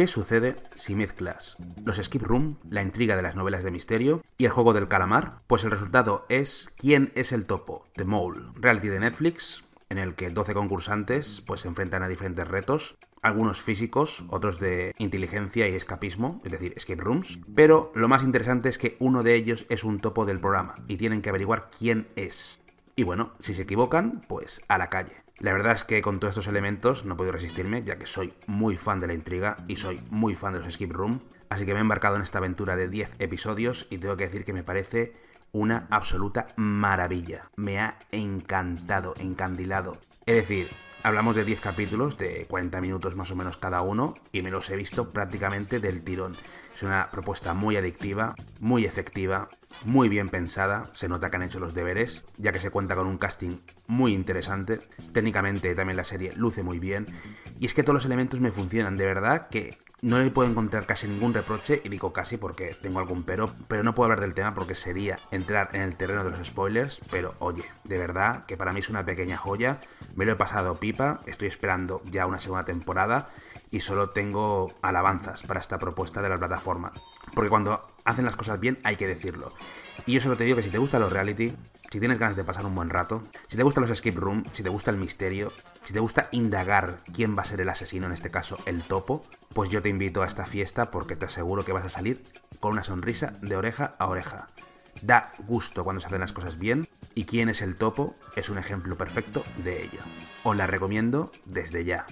¿Qué sucede si mezclas los skip room, la intriga de las novelas de misterio y el juego del calamar? Pues el resultado es ¿Quién es el topo? The Mole, reality de Netflix, en el que 12 concursantes pues, se enfrentan a diferentes retos, algunos físicos, otros de inteligencia y escapismo, es decir, escape rooms, pero lo más interesante es que uno de ellos es un topo del programa y tienen que averiguar quién es. Y bueno, si se equivocan, pues a la calle. La verdad es que con todos estos elementos no puedo resistirme, ya que soy muy fan de la intriga y soy muy fan de los skip room, así que me he embarcado en esta aventura de 10 episodios y tengo que decir que me parece una absoluta maravilla. Me ha encantado, encandilado. Es decir, hablamos de 10 capítulos de 40 minutos más o menos cada uno y me los he visto prácticamente del tirón. Es una propuesta muy adictiva, muy efectiva muy bien pensada, se nota que han hecho los deberes, ya que se cuenta con un casting muy interesante, técnicamente también la serie luce muy bien, y es que todos los elementos me funcionan, de verdad que no le puedo encontrar casi ningún reproche, y digo casi porque tengo algún pero, pero no puedo hablar del tema porque sería entrar en el terreno de los spoilers, pero oye, de verdad que para mí es una pequeña joya, me lo he pasado pipa, estoy esperando ya una segunda temporada, y solo tengo alabanzas para esta propuesta de la plataforma. Porque cuando hacen las cosas bien hay que decirlo. Y yo solo te digo que si te gustan los reality, si tienes ganas de pasar un buen rato, si te gustan los escape room, si te gusta el misterio, si te gusta indagar quién va a ser el asesino, en este caso el topo, pues yo te invito a esta fiesta porque te aseguro que vas a salir con una sonrisa de oreja a oreja. Da gusto cuando se hacen las cosas bien y quién es el topo es un ejemplo perfecto de ello. Os la recomiendo desde ya.